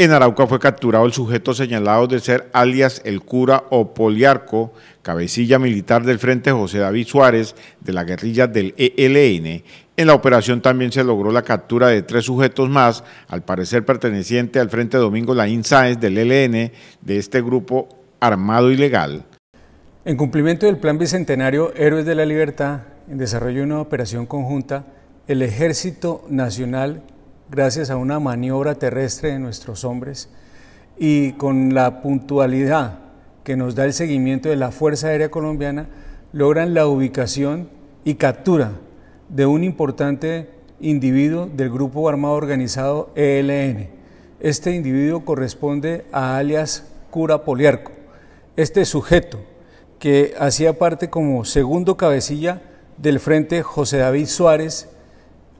En Arauca fue capturado el sujeto señalado de ser alias el cura o poliarco, cabecilla militar del Frente José David Suárez de la guerrilla del ELN. En la operación también se logró la captura de tres sujetos más, al parecer perteneciente al Frente Domingo Laín Sáenz del ELN, de este grupo armado ilegal. En cumplimiento del Plan Bicentenario Héroes de la Libertad, en desarrollo de una operación conjunta, el Ejército Nacional gracias a una maniobra terrestre de nuestros hombres y con la puntualidad que nos da el seguimiento de la Fuerza Aérea Colombiana, logran la ubicación y captura de un importante individuo del grupo armado organizado ELN. Este individuo corresponde a alias Cura Poliarco. Este sujeto, que hacía parte como segundo cabecilla del Frente José David Suárez,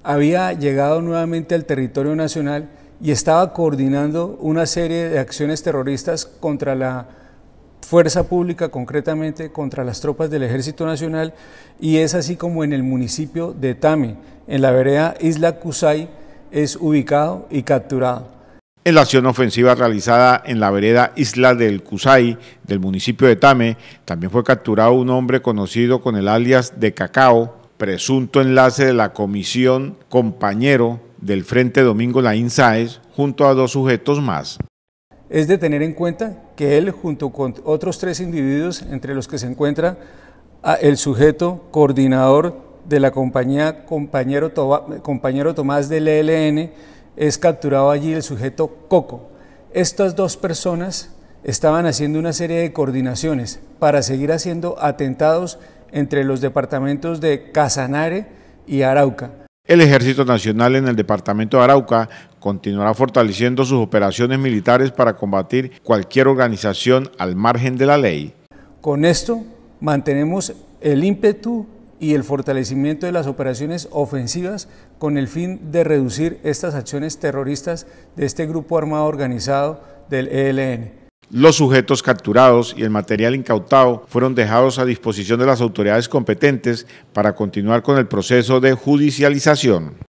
había llegado nuevamente al territorio nacional y estaba coordinando una serie de acciones terroristas contra la fuerza pública, concretamente contra las tropas del Ejército Nacional, y es así como en el municipio de Tame, en la vereda Isla Cusay, es ubicado y capturado. En la acción ofensiva realizada en la vereda Isla del Cusay, del municipio de Tame, también fue capturado un hombre conocido con el alias de Cacao, presunto enlace de la comisión compañero del Frente Domingo Laín Sáez junto a dos sujetos más. Es de tener en cuenta que él, junto con otros tres individuos, entre los que se encuentra el sujeto coordinador de la compañía compañero, compañero Tomás del ELN, es capturado allí el sujeto Coco. Estas dos personas estaban haciendo una serie de coordinaciones para seguir haciendo atentados entre los departamentos de Casanare y Arauca. El Ejército Nacional en el departamento de Arauca continuará fortaleciendo sus operaciones militares para combatir cualquier organización al margen de la ley. Con esto mantenemos el ímpetu y el fortalecimiento de las operaciones ofensivas con el fin de reducir estas acciones terroristas de este grupo armado organizado del ELN. Los sujetos capturados y el material incautado fueron dejados a disposición de las autoridades competentes para continuar con el proceso de judicialización.